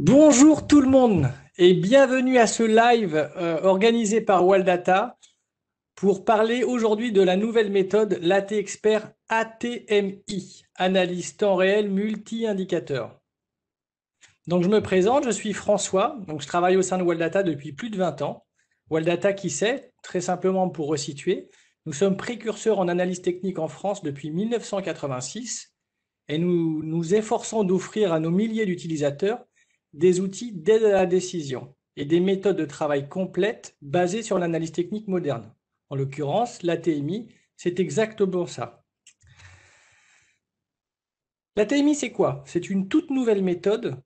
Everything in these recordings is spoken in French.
Bonjour tout le monde et bienvenue à ce live euh, organisé par Waldata pour parler aujourd'hui de la nouvelle méthode Latexpert ATMI, analyse temps réel multi-indicateur. Donc je me présente, je suis François, donc je travaille au sein de Waldata depuis plus de 20 ans. Waldata qui sait, Très simplement pour resituer, nous sommes précurseurs en analyse technique en France depuis 1986 et nous nous efforçons d'offrir à nos milliers d'utilisateurs des outils d'aide à la décision et des méthodes de travail complètes basées sur l'analyse technique moderne. En l'occurrence, l'ATMI, c'est exactement ça. L'ATMI, c'est quoi C'est une toute nouvelle méthode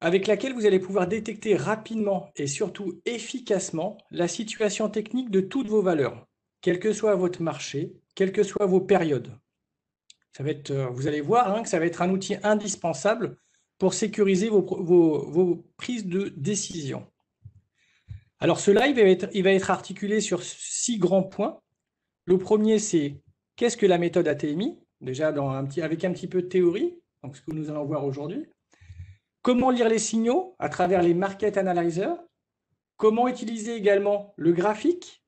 avec laquelle vous allez pouvoir détecter rapidement et surtout efficacement la situation technique de toutes vos valeurs, quel que soit votre marché, quelles que soient vos périodes. Ça va être, euh, vous allez voir hein, que ça va être un outil indispensable pour sécuriser vos, prises de décision. Alors ce live, il va, être, articulé sur six grands points. Le premier, c'est qu'est-ce que la méthode ATMI Déjà avec un petit peu de théorie, donc ce que nous allons voir aujourd'hui. Comment lire les signaux à travers les market analyzers Comment utiliser également le graphique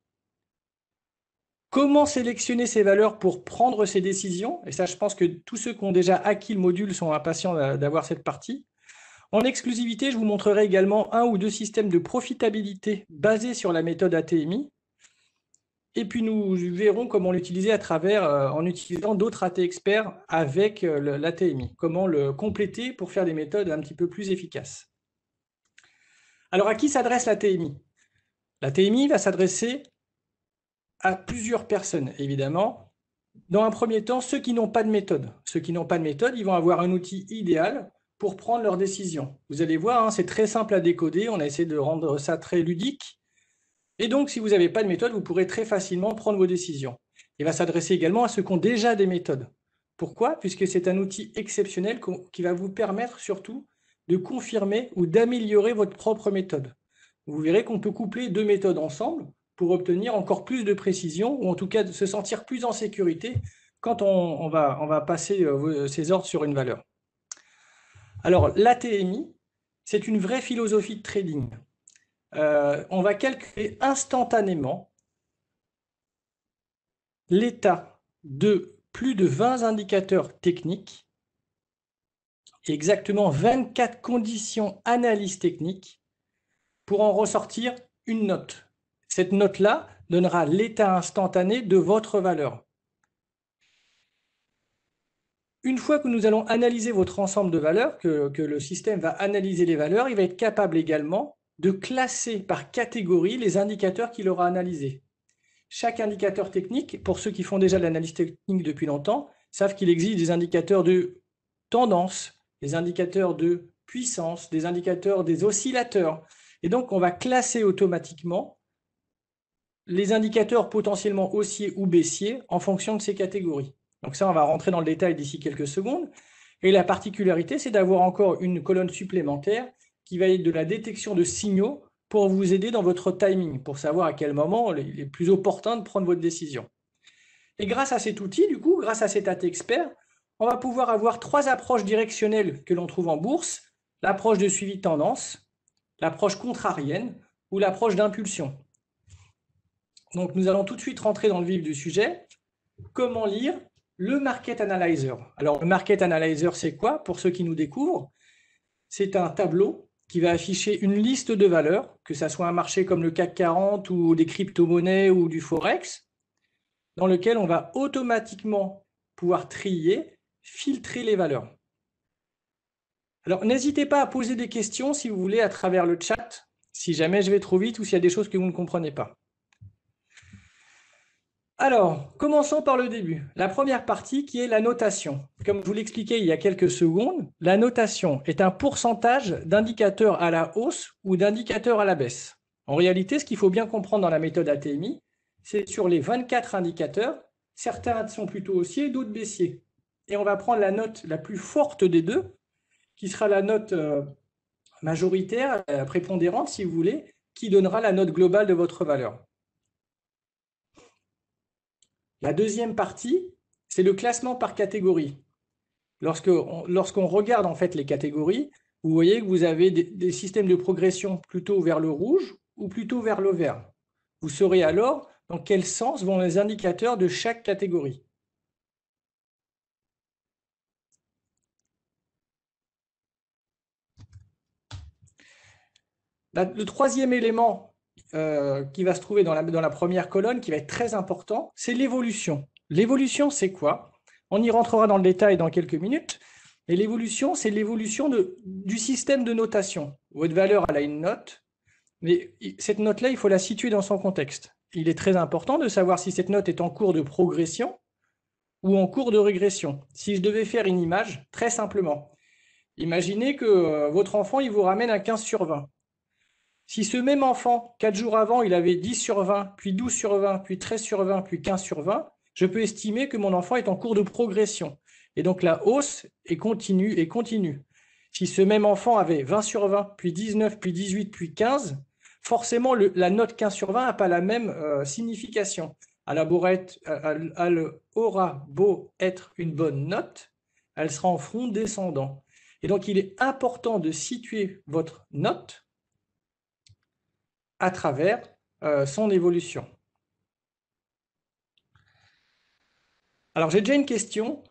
Comment sélectionner ces valeurs pour prendre ces décisions Et ça, je pense que tous ceux qui ont déjà acquis le module sont impatients d'avoir cette partie. En exclusivité, je vous montrerai également un ou deux systèmes de profitabilité basés sur la méthode ATMI. Et puis nous verrons comment l'utiliser à travers, euh, en utilisant d'autres AT experts avec euh, l'ATMI, comment le compléter pour faire des méthodes un petit peu plus efficaces. Alors à qui s'adresse l'ATMI L'ATMI va s'adresser à plusieurs personnes, évidemment. Dans un premier temps, ceux qui n'ont pas de méthode. Ceux qui n'ont pas de méthode, ils vont avoir un outil idéal pour prendre leurs décisions. Vous allez voir, hein, c'est très simple à décoder. On a essayé de rendre ça très ludique. Et donc, si vous n'avez pas de méthode, vous pourrez très facilement prendre vos décisions. Il va s'adresser également à ceux qui ont déjà des méthodes. Pourquoi Puisque c'est un outil exceptionnel qui va vous permettre surtout de confirmer ou d'améliorer votre propre méthode. Vous verrez qu'on peut coupler deux méthodes ensemble pour obtenir encore plus de précision ou en tout cas de se sentir plus en sécurité quand on, va, passer euh, euh, ces ordres sur une valeur. Alors, l'ATMI, c'est une vraie philosophie de trading. Euh, on va calculer instantanément l'état de plus de 20 indicateurs techniques exactement 24 conditions analyse technique, pour en ressortir une note. Cette note-là donnera l'état instantané de votre valeur. Une fois que nous allons analyser votre ensemble de valeurs, que, le système va analyser les valeurs, il va être capable également de classer par catégorie les indicateurs qu'il aura analysés. Chaque indicateur technique, pour ceux qui font déjà de l'analyse technique depuis longtemps, savent qu'il existe des indicateurs de tendance, des indicateurs de puissance, des indicateurs des oscillateurs. Et donc, on va classer automatiquement les indicateurs potentiellement haussiers ou baissiers en fonction de ces catégories. Donc ça, on va rentrer dans le détail d'ici quelques secondes. Et la particularité, c'est d'avoir encore une colonne supplémentaire qui va être de la détection de signaux pour vous aider dans votre timing, pour savoir à quel moment il est plus opportun de prendre votre décision. Et grâce à cet outil, du coup, grâce à cet AT Expert, on va pouvoir avoir trois approches directionnelles que l'on trouve en bourse, l'approche de suivi de tendance, l'approche contrarienne ou l'approche d'impulsion. Donc, nous allons tout de suite rentrer dans le vif du sujet. Comment lire le Market Analyzer Alors, le Market Analyzer, c'est quoi Pour ceux qui nous découvrent, c'est un tableau qui va afficher une liste de valeurs, que ce soit un marché comme le CAC 40 ou des crypto-monnaies ou du Forex, dans lequel on va automatiquement pouvoir trier, filtrer les valeurs. Alors, n'hésitez pas à poser des questions si vous voulez à travers le chat, si jamais je vais trop vite ou s'il y a des choses que vous ne comprenez pas. Alors, commençons par le début. La première partie qui est la notation. Comme je vous l'expliquais il y a quelques secondes, la notation est un pourcentage d'indicateurs à la hausse ou d'indicateurs à la baisse. En réalité, ce qu'il faut bien comprendre dans la méthode ATMI, c'est sur les 24 indicateurs, certains sont plutôt haussiers, d'autres baissiers. Et on va prendre la note la plus forte des deux, qui sera la note euh, majoritaire, euh, prépondérante si vous voulez, qui donnera la note globale de votre valeur. La deuxième partie, c'est le classement par catégorie. Lorsqu'on regarde en fait les catégories, vous voyez que vous avez des, des, systèmes de progression plutôt vers le rouge ou plutôt vers le vert. Vous saurez alors dans quel sens vont les indicateurs de chaque catégorie. Bah, le troisième élément euh, qui va se trouver dans la, dans la première colonne, qui va être très important, c'est l'évolution. L'évolution, c'est quoi On y rentrera dans le détail dans quelques minutes, mais l'évolution, c'est l'évolution du système de notation. Votre valeur, elle a une note, mais cette note-là, il faut la situer dans son contexte. Il est très important de savoir si cette note est en cours de progression ou en cours de régression. Si je devais faire une image, très simplement, imaginez que euh, votre enfant, il vous ramène un 15 sur 20. Si ce même enfant, 4 jours avant, il avait 10 sur 20, puis 12 sur 20, puis 13 sur 20, puis 15 sur 20, je peux estimer que mon enfant est en cours de progression. Et donc la hausse est continue et continue. Si ce même enfant avait 20 sur 20, puis 19, puis 18, puis 15, forcément la note 15 sur 20 n'a pas la même euh, signification. Elle, elle aura beau être une bonne note, elle sera en front descendant. Et donc il est important de situer votre note à travers euh, son évolution. Alors j'ai déjà une question.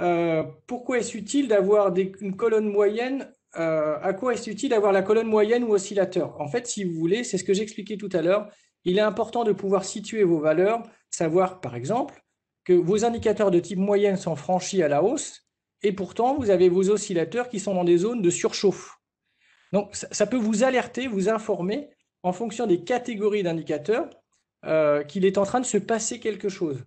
Euh, pourquoi est-ce utile d'avoir une colonne moyenne euh, À quoi est-ce utile d'avoir la colonne moyenne ou oscillateur En fait, si vous voulez, c'est ce que j'expliquais tout à l'heure. Il est important de pouvoir situer vos valeurs, savoir par exemple que vos indicateurs de type moyenne sont franchis à la hausse et pourtant vous avez vos oscillateurs qui sont dans des zones de surchauffe. Donc ça peut vous alerter, vous informer en fonction des catégories d'indicateurs euh, qu'il est en train de se passer quelque chose.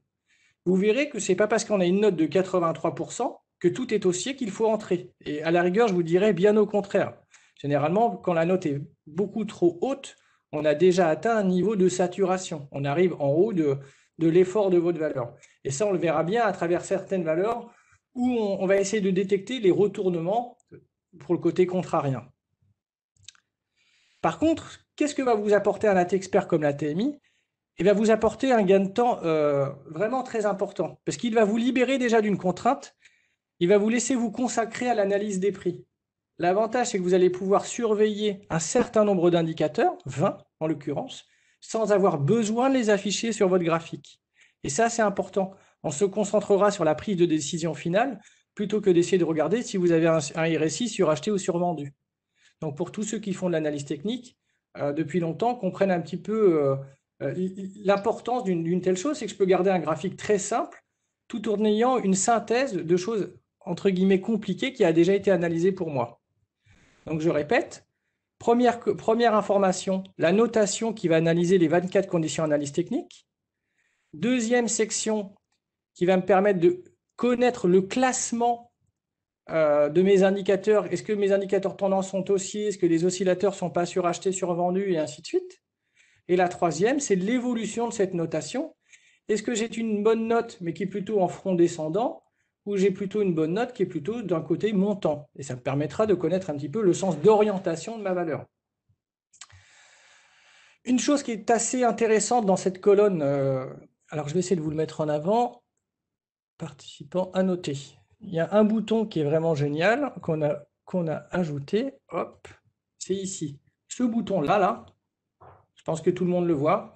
Vous verrez que ce n'est pas parce qu'on a une note de 83% que tout est haussier qu'il faut entrer. Et à la rigueur, je vous dirais bien au contraire. Généralement, quand la note est beaucoup trop haute, on a déjà atteint un niveau de saturation. On arrive en haut de, l'effort de votre valeur. Et ça, on le verra bien à travers certaines valeurs où on, on va essayer de détecter les retournements pour le côté contrarien. Par contre, Qu'est-ce que va vous apporter un AT-expert comme la TMI eh Il va vous apporter un gain de temps euh, vraiment très important, parce qu'il va vous libérer déjà d'une contrainte, il va vous laisser vous consacrer à l'analyse des prix. L'avantage, c'est que vous allez pouvoir surveiller un certain nombre d'indicateurs, 20 en l'occurrence, sans avoir besoin de les afficher sur votre graphique. Et ça, c'est important. On se concentrera sur la prise de décision finale plutôt que d'essayer de regarder si vous avez un, RSI sur ou sur vendu. Donc pour tous ceux qui font de l'analyse technique, euh, depuis longtemps comprennent un petit peu euh, euh, l'importance d'une telle chose. C'est que je peux garder un graphique très simple tout en ayant une synthèse de choses entre guillemets compliquées qui a déjà été analysée pour moi. Donc je répète, première, première information, la notation qui va analyser les 24 conditions d'analyse technique. Deuxième section qui va me permettre de connaître le classement euh, de mes indicateurs, est-ce que mes indicateurs tendance sont haussiers, est-ce que les oscillateurs ne sont pas surachetés, survendus, et ainsi de suite. Et la troisième, c'est l'évolution de cette notation. Est-ce que j'ai une bonne note, mais qui est plutôt en front descendant, ou j'ai plutôt une bonne note qui est plutôt d'un côté montant Et ça me permettra de connaître un petit peu le sens d'orientation de ma valeur. Une chose qui est assez intéressante dans cette colonne, euh, alors je vais essayer de vous le mettre en avant, participant à noter il y a un bouton qui est vraiment génial qu'on a, qu'on a ajouté. Hop, c'est ici. Ce bouton-là, là, je pense que tout le monde le voit.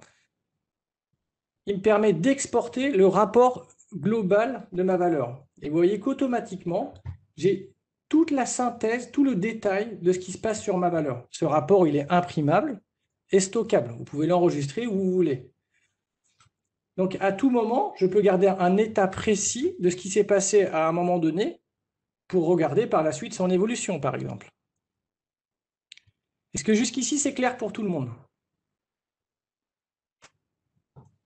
Il me permet d'exporter le rapport global de ma valeur. Et vous voyez qu'automatiquement, j'ai toute la synthèse, tout le détail de ce qui se passe sur ma valeur. Ce rapport, il est imprimable et stockable. Vous pouvez l'enregistrer où vous voulez. Donc à tout moment, je peux garder un état précis de ce qui s'est passé à un moment donné pour regarder par la suite son évolution, par exemple. Est-ce que jusqu'ici, c'est clair pour tout le monde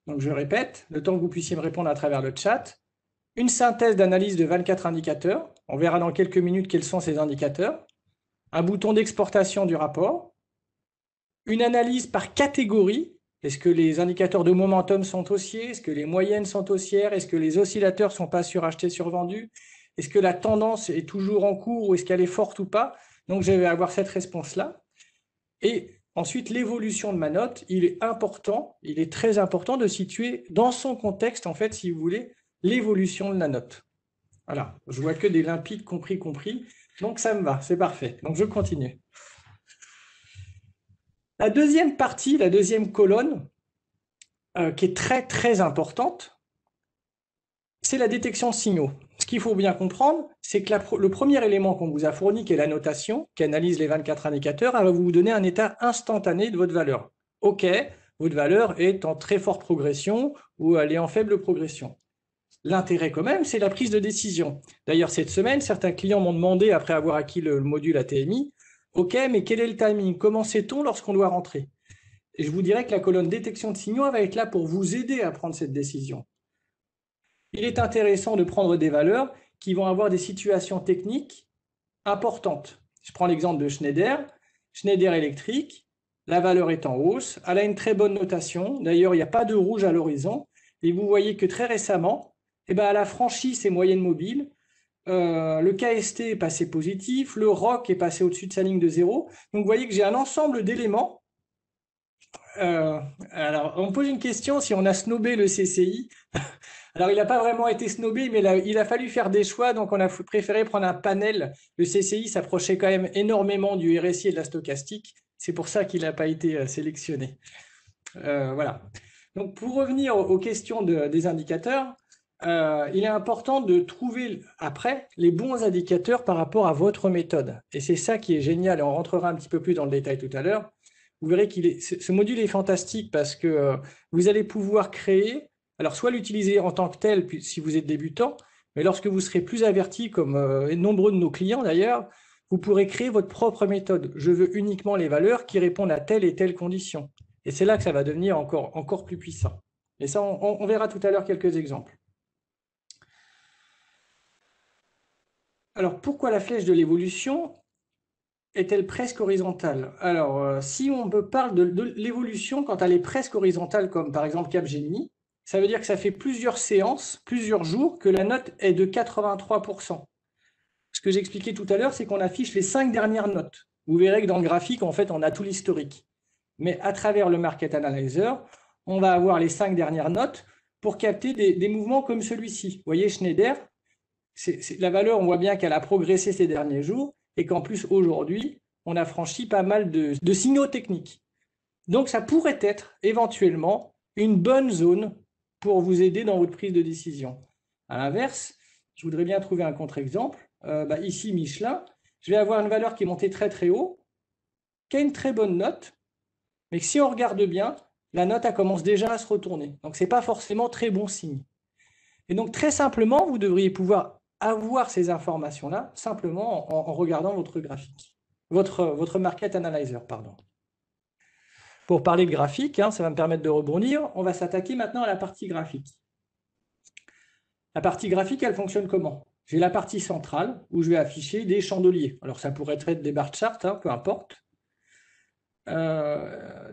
Donc je répète, le temps que vous puissiez me répondre à travers le chat, une synthèse d'analyse de 24 indicateurs, on verra dans quelques minutes quels sont ces indicateurs, un bouton d'exportation du rapport, une analyse par catégorie, est-ce que les indicateurs de momentum sont haussiers Est-ce que les moyennes sont haussières Est-ce que les oscillateurs sont pas surachetés, survendus Est-ce que la tendance est toujours en cours ou est-ce qu'elle est forte ou pas Donc, je vais avoir cette réponse-là. Et ensuite, l'évolution de ma note, il est important, il est très important de situer dans son contexte, en fait, si vous voulez, l'évolution de la note. Voilà, je vois que des limpides compris, compris. Donc, ça me va, c'est parfait. Donc, je continue. La deuxième partie, la deuxième colonne, euh, qui est très très importante, c'est la détection signaux. Ce qu'il faut bien comprendre, c'est que le premier élément qu'on vous a fourni, qui est la notation, qui analyse les 24 indicateurs, elle va vous donner un état instantané de votre valeur. OK, votre valeur est en très forte progression ou elle est en faible progression. L'intérêt quand même, c'est la prise de décision. D'ailleurs, cette semaine, certains clients m'ont demandé, après avoir acquis le, module ATMI, OK, mais quel est le timing Comment sait-on lorsqu'on doit rentrer Et je vous dirais que la colonne détection de signaux va être là pour vous aider à prendre cette décision. Il est intéressant de prendre des valeurs qui vont avoir des situations techniques importantes. Je prends l'exemple de Schneider. Schneider électrique, la valeur est en hausse, elle a une très bonne notation. D'ailleurs, il n'y a pas de rouge à l'horizon. Et vous voyez que très récemment, eh ben, elle a franchi ses moyennes mobiles euh, le KST est passé positif, le ROC est passé au-dessus de sa ligne de zéro. Donc, vous voyez que j'ai un ensemble d'éléments. Euh, alors, on pose une question si on a snobé le CCI. Alors, il n'a pas vraiment été snobé, mais il a fallu faire des choix, donc on a préféré prendre un panel. Le CCI s'approchait quand même énormément du RSI et de la stochastique. C'est pour ça qu'il n'a pas été euh, sélectionné. voilà. Donc, pour revenir aux questions des indicateurs, euh, il est important de trouver après les bons indicateurs par rapport à votre méthode. Et c'est ça qui est génial. Et on rentrera un petit peu plus dans le détail tout à l'heure. Vous verrez que ce module est fantastique parce que euh, vous allez pouvoir créer, alors soit l'utiliser en tant que tel si vous êtes débutant, mais lorsque vous serez plus averti, comme euh, nombreux de nos clients d'ailleurs, vous pourrez créer votre propre méthode. Je veux uniquement les valeurs qui répondent à telle et telle condition. Et c'est là que ça va devenir encore, encore plus puissant. Et ça, on verra tout à l'heure quelques exemples. Alors pourquoi la flèche de l'évolution est-elle presque horizontale Alors euh, si on peut parle de, l'évolution quand elle est presque horizontale, comme par exemple Capgemini, ça veut dire que ça fait plusieurs séances, plusieurs jours, que la note est de 83%. Ce que j'expliquais tout à l'heure, c'est qu'on affiche les cinq dernières notes. Vous verrez que dans le graphique, en fait, on a tout l'historique. Mais à travers le Market Analyzer, on va avoir les cinq dernières notes pour capter des, des mouvements comme celui-ci. Vous voyez, Schneider, c'est la valeur, on voit bien qu'elle a progressé ces derniers jours et qu'en plus aujourd'hui, on a franchi pas mal de, signaux techniques. Donc ça pourrait être éventuellement une bonne zone pour vous aider dans votre prise de décision. À l'inverse, je voudrais bien trouver un contre-exemple. Euh, bah, ici, Michelin, je vais avoir une valeur qui est montée très très haut, qui a une très bonne note, mais si on regarde bien, la note a commence déjà à se retourner. Donc ce n'est pas forcément très bon signe. Et donc très simplement, vous devriez pouvoir avoir ces informations-là simplement en, regardant votre graphique, votre, votre market analyzer, pardon. Pour parler de graphique, hein, ça va me permettre de rebondir. On va s'attaquer maintenant à la partie graphique. La partie graphique, elle fonctionne comment J'ai la partie centrale où je vais afficher des chandeliers. Alors, ça pourrait être des bar charts, hein, peu importe. Euh,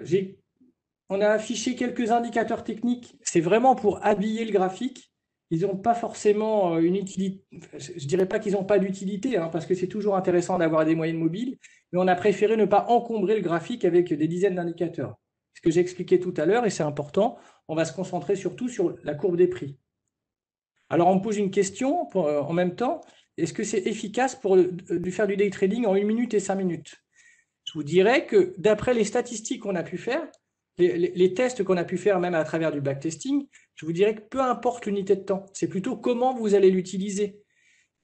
on a affiché quelques indicateurs techniques. C'est vraiment pour habiller le graphique ils n'ont pas forcément euh, une utilité. Je dirais pas qu'ils n'ont pas d'utilité, hein, parce que c'est toujours intéressant d'avoir des moyennes mobiles, mais on a préféré ne pas encombrer le graphique avec des dizaines d'indicateurs. Ce que j'ai expliqué tout à l'heure, et c'est important, on va se concentrer surtout sur la courbe des prix. Alors on me pose une question euh, en même temps, est-ce que c'est efficace pour euh, faire du day trading en une minute et cinq minutes Je vous dirais que d'après les statistiques qu'on a pu faire, les, tests qu'on a pu faire même à travers du backtesting, je vous dirais que peu importe l'unité de temps, c'est plutôt comment vous allez l'utiliser.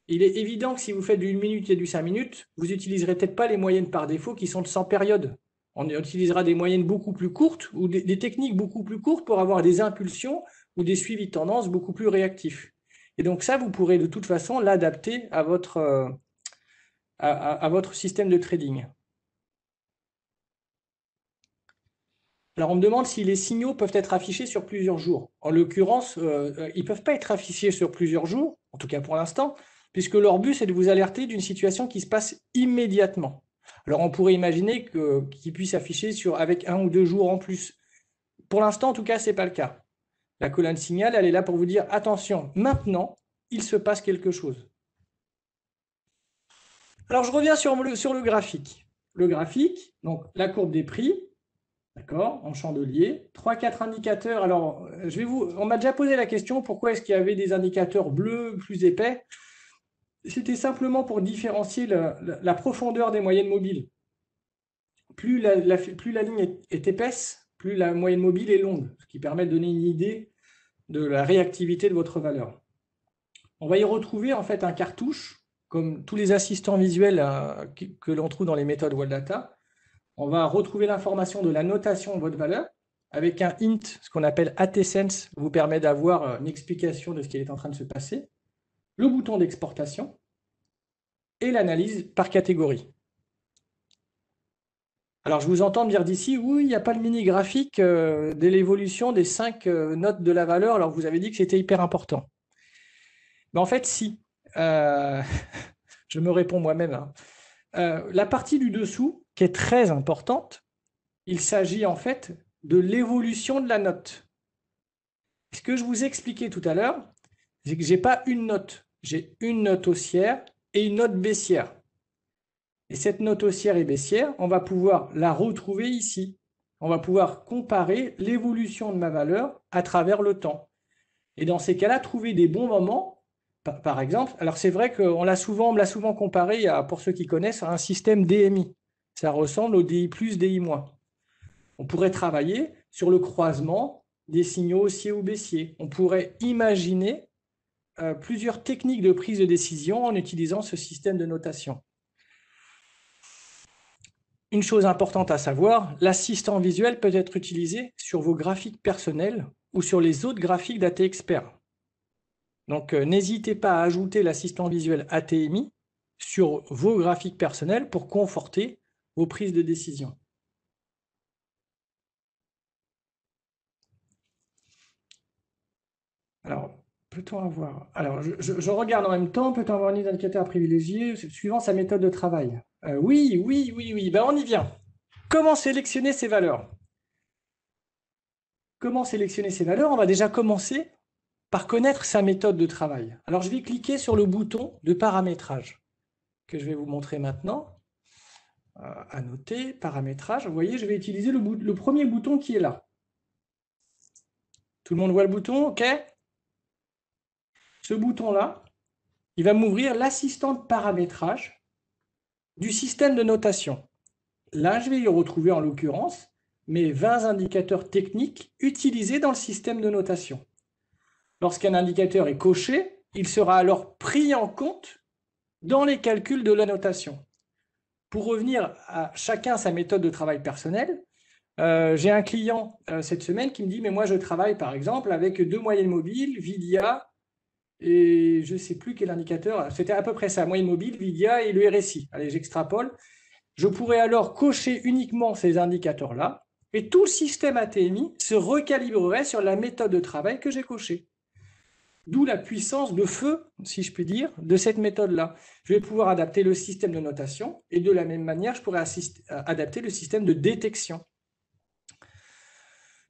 Il est évident que si vous faites du 1 minute et du 5 minutes, vous n'utiliserez peut-être pas les moyennes par défaut qui sont de 100 périodes. On utilisera des moyennes beaucoup plus courtes ou des, techniques beaucoup plus courtes pour avoir des impulsions ou des suivis de tendance beaucoup plus réactifs. Et donc ça, vous pourrez de toute façon l'adapter à votre, euh, à votre système de trading. Alors on me demande si les signaux peuvent être affichés sur plusieurs jours. En l'occurrence, euh, euh, ils ne peuvent pas être affichés sur plusieurs jours, en tout cas pour l'instant, puisque leur but, c'est de vous alerter d'une situation qui se passe immédiatement. Alors on pourrait imaginer qu'ils puissent afficher sur, avec un ou deux jours en plus. Pour l'instant, en tout cas, ce n'est pas le cas. La colonne signal, elle est là pour vous dire, attention, maintenant, il se passe quelque chose. Alors je reviens sur le, sur le graphique. Le graphique, donc la courbe des prix, D'accord En chandelier. 3-4 indicateurs. Alors, je vais vous... on m'a déjà posé la question pourquoi est-ce qu'il y avait des indicateurs bleus plus épais C'était simplement pour différencier la, profondeur des moyennes mobiles. Plus la, ligne est, épaisse, plus la moyenne mobile est longue, ce qui permet de donner une idée de la réactivité de votre valeur. On va y retrouver en fait un cartouche, comme tous les assistants visuels euh, que, que l'on trouve dans les méthodes WallData on va retrouver l'information de la notation de votre valeur avec un int, ce qu'on appelle ATSense, vous permet d'avoir euh, une explication de ce qui est en train de se passer, le bouton d'exportation et l'analyse par catégorie. Alors, je vous entends dire d'ici, oui, il n'y a pas le mini-graphique euh, de l'évolution des cinq euh, notes de la valeur, alors vous avez dit que c'était hyper important. Mais en fait, si. je me réponds moi-même. Hein. la partie du dessous, est très importante. Il s'agit en fait de l'évolution de la note. Ce que je vous expliquais tout à l'heure, c'est que je n'ai pas une note. J'ai une note haussière et une note baissière. Et cette note haussière et baissière, on va pouvoir la retrouver ici. On va pouvoir comparer l'évolution de ma valeur à travers le temps. Et dans ces cas-là, trouver des bons moments, par exemple. Alors c'est vrai qu'on l'a souvent, l'a souvent comparé, à, pour ceux qui connaissent, à un système DMI. Ça ressemble au DI plus, DI moins. On pourrait travailler sur le croisement des signaux haussiers ou baissiers. On pourrait imaginer euh, plusieurs techniques de prise de décision en utilisant ce système de notation. Une chose importante à savoir, l'assistant visuel peut être utilisé sur vos graphiques personnels ou sur les autres graphiques d'AT Donc euh, n'hésitez pas à ajouter l'assistant visuel ATMI sur vos graphiques personnels pour conforter aux prises de décision. Alors, peut-on avoir... Alors, je, regarde en même temps, peut-on avoir un indicateur privilégié suivant sa méthode de travail euh, Oui, oui, oui, oui, ben, on y vient. Comment sélectionner ces valeurs Comment sélectionner ces valeurs On va déjà commencer par connaître sa méthode de travail. Alors, je vais cliquer sur le bouton de paramétrage que je vais vous montrer maintenant à noter, paramétrage. Vous voyez, je vais utiliser le, le, premier bouton qui est là. Tout le monde voit le bouton, OK Ce bouton-là, il va m'ouvrir l'assistant de paramétrage du système de notation. Là, je vais y retrouver en l'occurrence mes 20 indicateurs techniques utilisés dans le système de notation. Lorsqu'un indicateur est coché, il sera alors pris en compte dans les calculs de la notation pour revenir à chacun sa méthode de travail personnelle, euh, j'ai un client euh, cette semaine qui me dit, mais moi je travaille par exemple avec deux moyennes mobiles, Vidia et je ne sais plus quel indicateur, c'était à peu près ça, moyenne mobile, Vidia et le RSI. Allez, j'extrapole. Je pourrais alors cocher uniquement ces indicateurs-là et tout le système ATMI se recalibrerait sur la méthode de travail que j'ai cochée. D'où la puissance de feu, si je puis dire, de cette méthode-là. Je vais pouvoir adapter le système de notation et de la même manière, je pourrais euh, adapter le système de détection.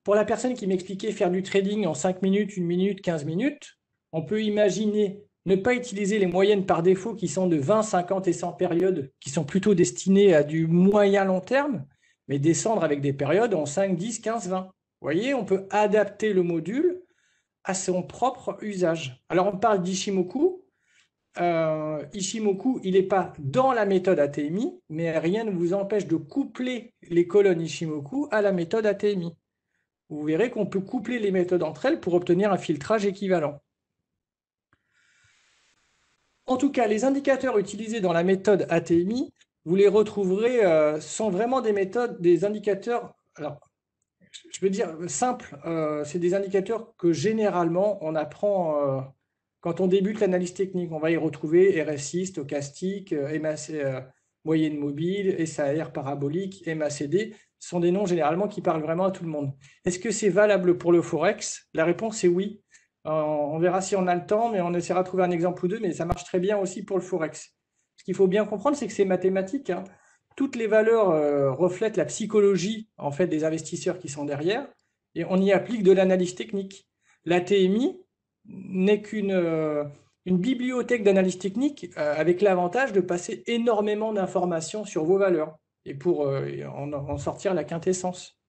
Pour la personne qui m'expliquait faire du trading en 5 minutes, 1 minute, 15 minutes, on peut imaginer ne pas utiliser les moyennes par défaut qui sont de 20, 50 et 100 périodes, qui sont plutôt destinées à du moyen long terme, mais descendre avec des périodes en 5, 10, 15, 20. Vous voyez, on peut adapter le module son propre usage. Alors on parle d'Ishimoku. Euh, Ishimoku, il n'est pas dans la méthode ATMI, mais rien ne vous empêche de coupler les colonnes Ishimoku à la méthode ATMI. Vous verrez qu'on peut coupler les méthodes entre elles pour obtenir un filtrage équivalent. En tout cas, les indicateurs utilisés dans la méthode ATMI, vous les retrouverez, euh, sont vraiment des méthodes, des indicateurs alors, je veux dire simple, euh, c'est des indicateurs que généralement on apprend euh, quand on débute l'analyse technique. On va y retrouver RSI, stochastique, euh, MAC, moyenne mobile, SAR parabolique, MACD. Ce sont des noms généralement qui parlent vraiment à tout le monde. Est-ce que c'est valable pour le Forex La réponse est oui. on verra si on a le temps, mais on essaiera de trouver un exemple ou deux, mais ça marche très bien aussi pour le Forex. Ce qu'il faut bien comprendre, c'est que c'est mathématique. Hein toutes les valeurs euh, reflètent la psychologie en fait des investisseurs qui sont derrière et on y applique de l'analyse technique. La TMI n'est qu'une euh, bibliothèque d'analyse technique euh, avec l'avantage de passer énormément d'informations sur vos valeurs et pour en, en, sortir la quintessence.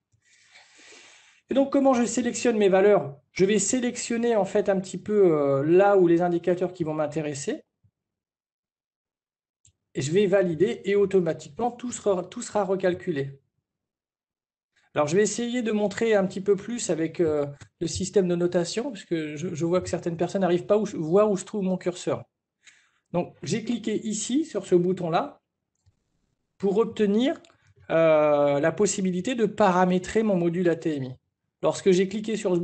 Et donc comment je sélectionne mes valeurs Je vais sélectionner en fait un petit peu là où les indicateurs qui vont m'intéresser je vais valider et automatiquement, tout sera, tout sera recalculé. Alors, je vais essayer de montrer un petit peu plus avec euh, le système de notation, puisque je, vois que certaines personnes n'arrivent pas à voir où se trouve mon curseur. Donc, j'ai cliqué ici, sur ce bouton-là, pour obtenir euh, la possibilité de paramétrer mon module ATMI. Lorsque j'ai cliqué sur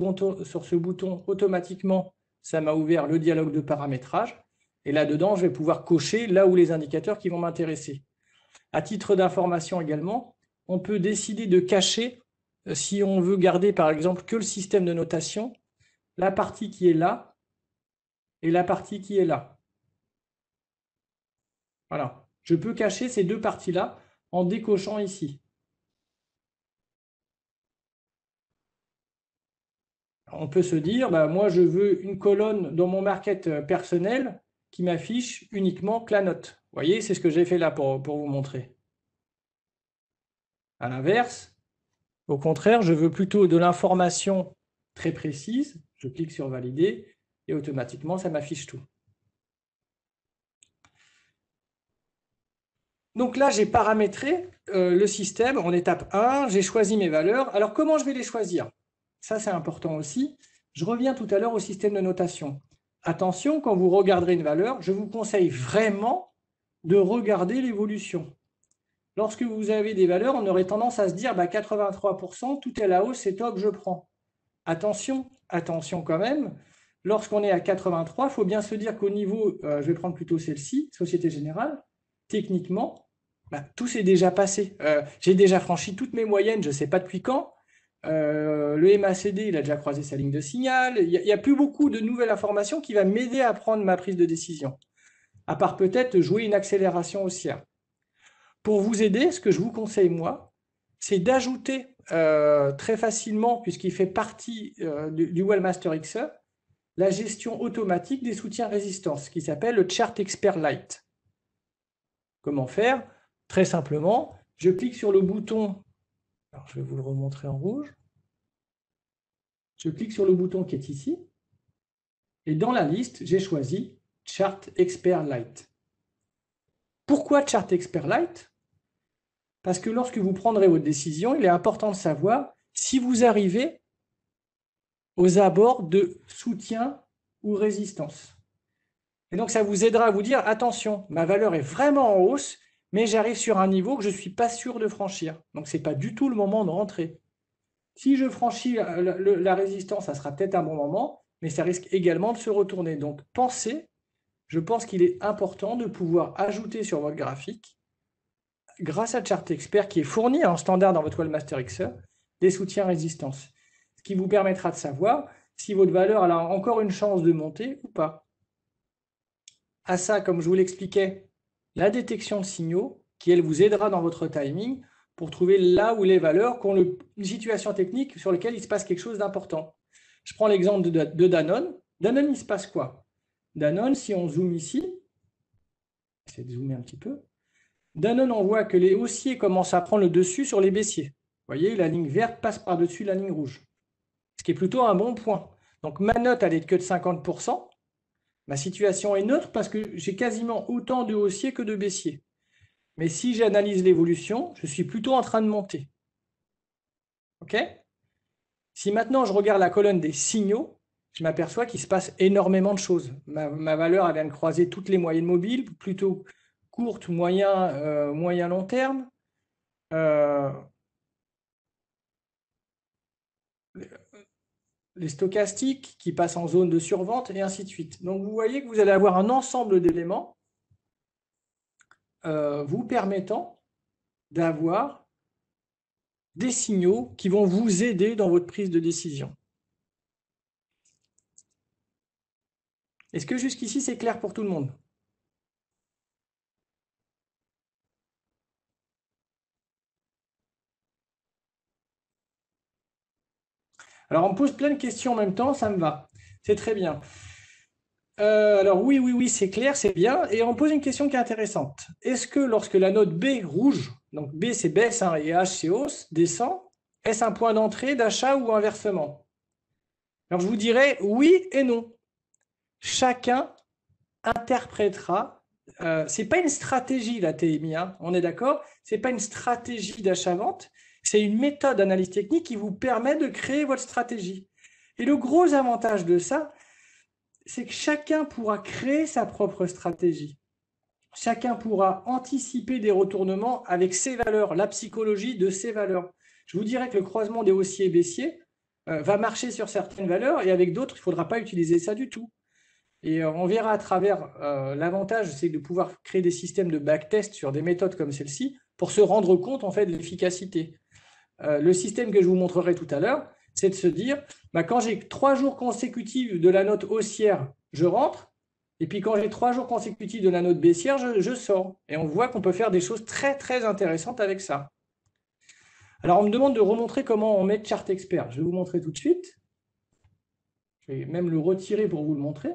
sur ce bouton, automatiquement, ça m'a ouvert le dialogue de paramétrage. Et là-dedans, je vais pouvoir cocher là où les indicateurs qui vont m'intéresser. À titre d'information également, on peut décider de cacher, euh, si on veut garder par exemple que le système de notation, la partie qui est là et la partie qui est là. Voilà. Je peux cacher ces deux parties-là en décochant ici. On peut se dire, bah, moi je veux une colonne dans mon market euh, personnel qui m'affiche uniquement que la note. Vous voyez, c'est ce que j'ai fait là pour, vous montrer. À l'inverse, au contraire, je veux plutôt de l'information très précise. Je clique sur « Valider » et automatiquement, ça m'affiche tout. Donc là, j'ai paramétré euh, le système en étape 1, j'ai choisi mes valeurs. Alors, comment je vais les choisir Ça, c'est important aussi. Je reviens tout à l'heure au système de notation attention, quand vous regarderez une valeur, je vous conseille vraiment de regarder l'évolution. Lorsque vous avez des valeurs, on aurait tendance à se dire 83%, bah, tout est la hausse, c'est top, je prends. Attention, attention quand même. Lorsqu'on est à 83, il faut bien se dire qu'au niveau, euh, je vais prendre plutôt celle-ci, Société Générale, techniquement, bah, tout s'est déjà passé. Euh, j'ai déjà franchi toutes mes moyennes, je ne sais pas depuis quand. Euh, le MACD, il a déjà croisé sa ligne de signal. Il n'y a, plus beaucoup de nouvelles informations qui va m'aider à prendre ma prise de décision, à part peut-être jouer une accélération haussière. Pour vous aider, ce que je vous conseille, moi, c'est d'ajouter euh, très facilement, puisqu'il fait partie euh, du, Wellmaster XE, la gestion automatique des soutiens résistance, qui s'appelle le Chart Expert Lite. Comment faire Très simplement, je clique sur le bouton je vais vous le remontrer en rouge. Je clique sur le bouton qui est ici. Et dans la liste, j'ai choisi Chart Expert Lite. Pourquoi Chart Expert Lite Parce que lorsque vous prendrez votre décision, il est important de savoir si vous arrivez aux abords de soutien ou résistance. Et donc, ça vous aidera à vous dire, attention, ma valeur est vraiment en hausse, mais j'arrive sur un niveau que je ne suis pas sûr de franchir. Donc, ce n'est pas du tout le moment de rentrer. Si je franchis la, résistance, ça sera peut-être un bon moment, mais ça risque également de se retourner. Donc, pensez, je pense qu'il est important de pouvoir ajouter sur votre graphique, grâce à Chart Expert, qui est fourni en standard dans votre Wallmaster XR, des soutiens résistance, ce qui vous permettra de savoir si votre valeur a encore une chance de monter ou pas. À ça, comme je vous l'expliquais, la détection de signaux qui, elle, vous aidera dans votre timing pour trouver là où les valeurs ont une situation technique sur laquelle il se passe quelque chose d'important. Je prends l'exemple de, Danone. Danone, il se passe quoi Danone, si on zoome ici, essayer zoomer un petit peu, Danone, on voit que les haussiers commencent à prendre le dessus sur les baissiers. Vous voyez, la ligne verte passe par-dessus la ligne rouge, ce qui est plutôt un bon point. Donc ma note, elle n'est que de 50%, ma situation est neutre parce que j'ai quasiment autant de haussiers que de baissiers. Mais si j'analyse l'évolution, je suis plutôt en train de monter. OK Si maintenant je regarde la colonne des signaux, je m'aperçois qu'il se passe énormément de choses. Ma, valeur vient de croiser toutes les moyennes mobiles, plutôt courtes, moyen, euh, moyen long terme. Euh, les stochastiques qui passent en zone de survente, et ainsi de suite. Donc vous voyez que vous allez avoir un ensemble d'éléments euh, vous permettant d'avoir des signaux qui vont vous aider dans votre prise de décision. Est-ce que jusqu'ici c'est clair pour tout le monde Alors, on me pose plein de questions en même temps, ça me va. C'est très bien. Euh, alors, oui, oui, oui, c'est clair, c'est bien. Et on pose une question qui est intéressante. Est-ce que lorsque la note B rouge, donc B c'est baisse hein, et H c'est hausse, descend, est-ce un point d'entrée, d'achat ou inversement Alors, je vous dirais oui et non. Chacun interprétera. Ce euh, c'est pas une stratégie, la TMI, hein, on est d'accord C'est pas une stratégie d'achat-vente, c'est une méthode d'analyse technique qui vous permet de créer votre stratégie. Et le gros avantage de ça, c'est que chacun pourra créer sa propre stratégie. Chacun pourra anticiper des retournements avec ses valeurs, la psychologie de ses valeurs. Je vous dirais que le croisement des haussiers et baissiers euh, va marcher sur certaines valeurs et avec d'autres, il ne faudra pas utiliser ça du tout. Et euh, on verra à travers euh, l'avantage, c'est de pouvoir créer des systèmes de backtest sur des méthodes comme celle-ci pour se rendre compte en fait de l'efficacité. Euh, le système que je vous montrerai tout à l'heure, c'est de se dire, bah, quand j'ai trois jours consécutifs de la note haussière, je rentre, et puis quand j'ai trois jours consécutifs de la note baissière, je, je sors. Et on voit qu'on peut faire des choses très très intéressantes avec ça. Alors on me demande de remontrer comment on met Chart Expert. Je vais vous montrer tout de suite. Je vais même le retirer pour vous le montrer.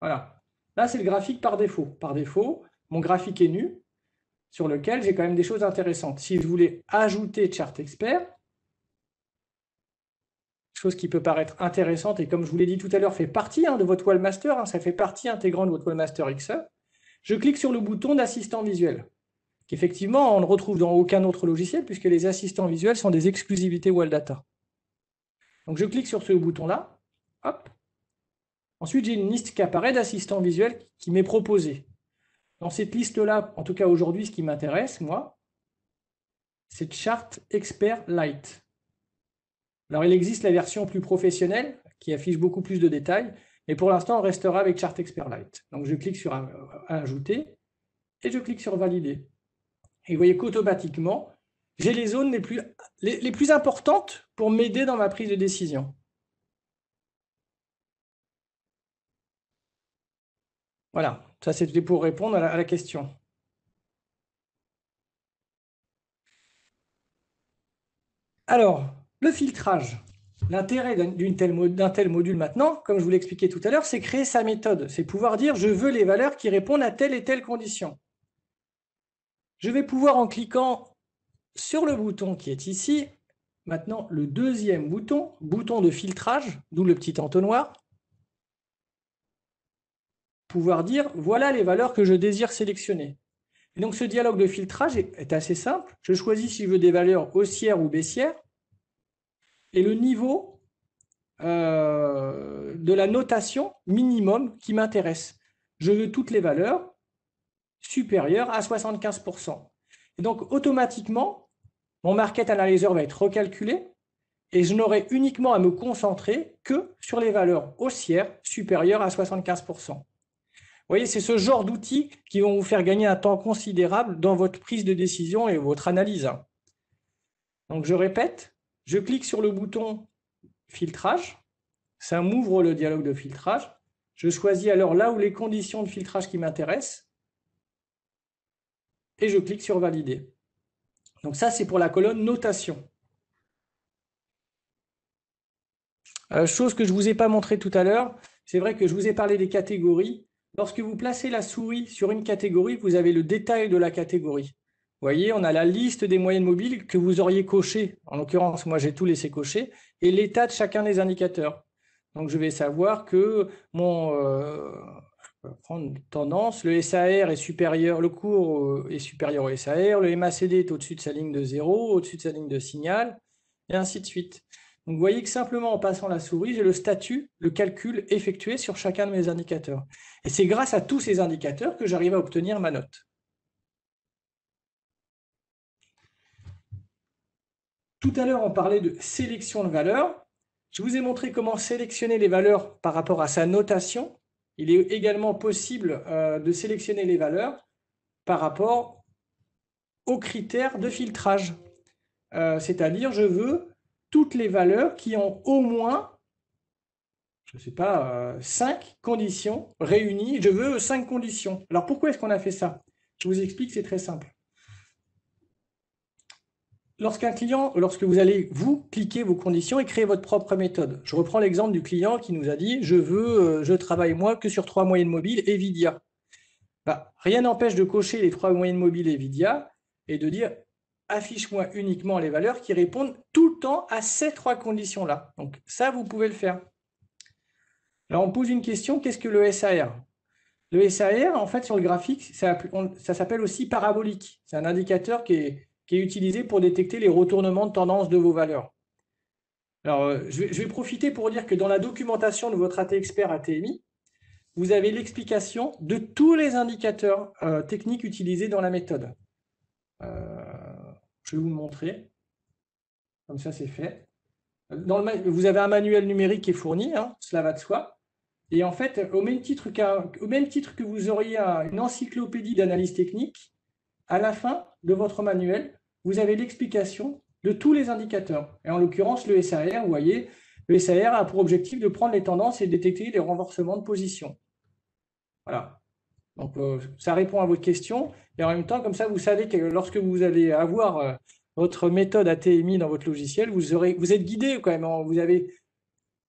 Voilà. Là, c'est le graphique par défaut. Par défaut, mon graphique est nu sur lequel j'ai quand même des choses intéressantes. Si je voulais ajouter ChartExpert, Expert, chose qui peut paraître intéressante et comme je vous l'ai dit tout à l'heure, fait partie hein, de votre Wallmaster, hein, ça fait partie intégrante de votre Wallmaster XE, je clique sur le bouton d'assistant visuel, qu'effectivement on ne retrouve dans aucun autre logiciel puisque les assistants visuels sont des exclusivités Walldata. Donc je clique sur ce bouton-là, hop. Ensuite, j'ai une liste qui apparaît d'assistants visuels qui m'est proposée. Dans cette liste-là, en tout cas aujourd'hui, ce qui m'intéresse, moi, c'est Chart Expert Lite. Alors, il existe la version plus professionnelle qui affiche beaucoup plus de détails, mais pour l'instant, on restera avec Chart Expert Lite. Donc, je clique sur Ajouter et je clique sur Valider. Et vous voyez qu'automatiquement, j'ai les zones les plus, les plus importantes pour m'aider dans ma prise de décision. Voilà. Ça, c'était pour répondre à la, question. Alors, le filtrage. L'intérêt d'un tel module maintenant, comme je vous l'expliquais tout à l'heure, c'est créer sa méthode. C'est pouvoir dire, je veux les valeurs qui répondent à telle et telle condition. Je vais pouvoir, en cliquant sur le bouton qui est ici, maintenant le deuxième bouton, bouton de filtrage, d'où le petit entonnoir, pouvoir dire voilà les valeurs que je désire sélectionner. Et donc ce dialogue de filtrage est assez simple. Je choisis si je veux des valeurs haussières ou baissières. Et le niveau euh, de la notation minimum qui m'intéresse. Je veux toutes les valeurs supérieures à 75%. Et donc automatiquement, mon market analyzer va être recalculé et je n'aurai uniquement à me concentrer que sur les valeurs haussières supérieures à 75% voyez, c'est ce genre d'outils qui vont vous faire gagner un temps considérable dans votre prise de décision et votre analyse. Donc, je répète, je clique sur le bouton « Filtrage ». Ça m'ouvre le dialogue de filtrage. Je choisis alors là où les conditions de filtrage qui m'intéressent et je clique sur « Valider ». Donc ça, c'est pour la colonne « Notation euh, ». chose que je ne vous ai pas montré tout à l'heure, c'est vrai que je vous ai parlé des catégories. Lorsque vous placez la souris sur une catégorie, vous avez le détail de la catégorie. Vous voyez, on a la liste des moyennes mobiles que vous auriez cochées. En l'occurrence, moi, j'ai tout laissé cocher et l'état de chacun des indicateurs. Donc, je vais savoir que mon euh, prendre tendance, le SAR est supérieur, le cours euh, est supérieur au SAR, le MACD est au-dessus de sa ligne de zéro, au-dessus de sa ligne de signal, et ainsi de suite. Donc vous voyez que simplement en passant la souris, j'ai le statut, le calcul effectué sur chacun de mes indicateurs. Et c'est grâce à tous ces indicateurs que j'arrive à obtenir ma note. Tout à l'heure, on parlait de sélection de valeurs. Je vous ai montré comment sélectionner les valeurs par rapport à sa notation. Il est également possible euh, de sélectionner les valeurs par rapport aux critères de filtrage. Euh, c'est-à-dire, je veux toutes les valeurs qui ont au moins, je ne sais pas, euh, cinq conditions réunies. Je veux cinq conditions. Alors pourquoi est-ce qu'on a fait ça Je vous explique, c'est très simple. Lorsqu'un client, lorsque vous allez, vous, cliquer vos conditions et créer votre propre méthode. Je reprends l'exemple du client qui nous a dit, je veux, euh, je travaille moi que sur trois moyennes mobiles et Vidia. Bah, rien n'empêche de cocher les trois moyennes mobiles et Vidia et de dire, affiche-moi uniquement les valeurs qui répondent tout le temps à ces trois conditions-là. Donc ça, vous pouvez le faire. Alors on pose une question, qu'est-ce que le SAR Le SAR, en fait, sur le graphique, ça, s'appelle aussi parabolique. C'est un indicateur qui est, est, utilisé pour détecter les retournements de tendance de vos valeurs. Alors, euh, je vais, profiter pour dire que dans la documentation de votre AT Expert ATMI, vous avez l'explication de tous les indicateurs euh, techniques utilisés dans la méthode. Euh, je vais vous montrer. Comme ça, c'est fait. vous avez un manuel numérique qui est fourni, hein, cela va de soi. Et en fait, au même titre, au même titre que vous auriez une encyclopédie d'analyse technique, à la fin de votre manuel, vous avez l'explication de tous les indicateurs. Et en l'occurrence, le SAR, vous voyez, le SAR a pour objectif de prendre les tendances et détecter les renforcements de position. Voilà. Donc, euh, ça répond à votre question. Et en même temps, comme ça, vous savez que lorsque vous allez avoir euh, votre méthode ATMI dans votre logiciel, vous, vous êtes guidé quand même. Vous avez,